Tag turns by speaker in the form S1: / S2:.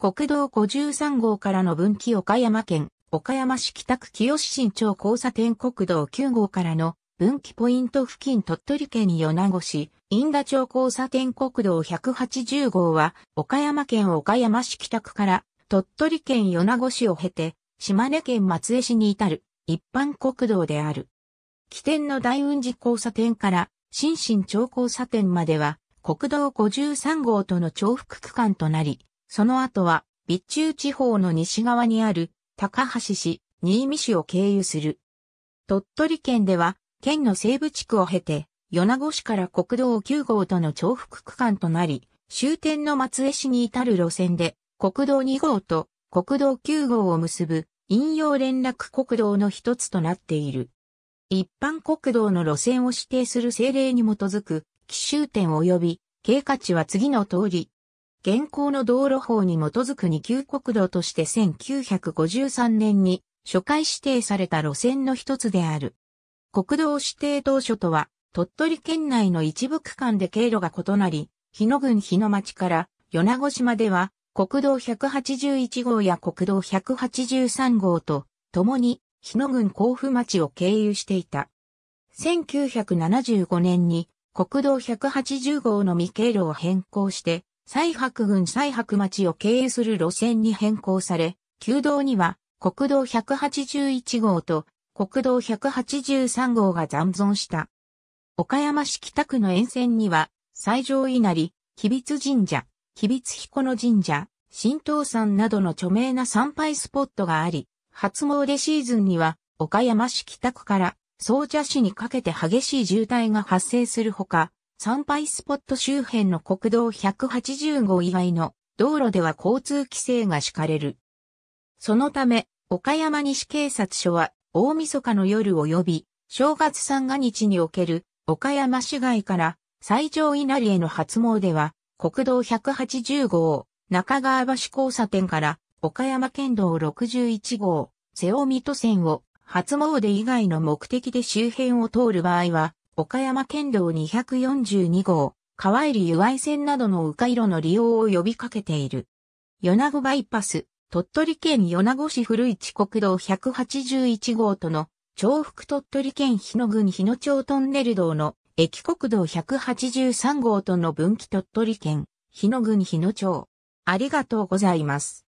S1: 国道53号からの分岐岡山県、岡山市北区清新町交差点国道9号からの分岐ポイント付近鳥取県那子市、因田町交差点国道180号は、岡山県岡山市北区から鳥取県那子市を経て、島根県松江市に至る一般国道である。起点の大雲寺交差点から新新町交差点までは、国道53号との重複区間となり、その後は、備中地方の西側にある、高橋市、新見市を経由する。鳥取県では、県の西部地区を経て、米子市から国道9号との重複区間となり、終点の松江市に至る路線で、国道2号と国道9号を結ぶ、引用連絡国道の一つとなっている。一般国道の路線を指定する政令に基づく、奇襲点及び、経過値は次の通り、現行の道路法に基づく二級国道として1953年に初回指定された路線の一つである。国道指定当初とは、鳥取県内の一部区間で経路が異なり、日野郡日野町から米子島では国道181号や国道183号と共に日野郡甲府町を経由していた。1975年に国道180号の未経路を変更して西白郡西白町を経由する路線に変更され、旧道には国道181号と国道183号が残存した。岡山市北区の沿線には、西条稲荷、秘密神社、秘密彦の神社、新東山などの著名な参拝スポットがあり、初詣シーズンには、岡山市北区から総社市にかけて激しい渋滞が発生するほか、参拝スポット周辺の国道180号以外の道路では交通規制が敷かれる。そのため、岡山西警察署は大晦日の夜及び正月三が日における岡山市街から最上稲荷への初詣は国道180号中川橋交差点から岡山県道61号瀬尾水戸線を初詣以外の目的で周辺を通る場合は岡山県道242号、川入湯合線などの迂回路の利用を呼びかけている。米子バイパス、鳥取県米子市古市国道181号との、重複鳥取県日野郡日野町トンネル道の、駅国道183号との分岐鳥取県、日野郡日野町。ありがとうございます。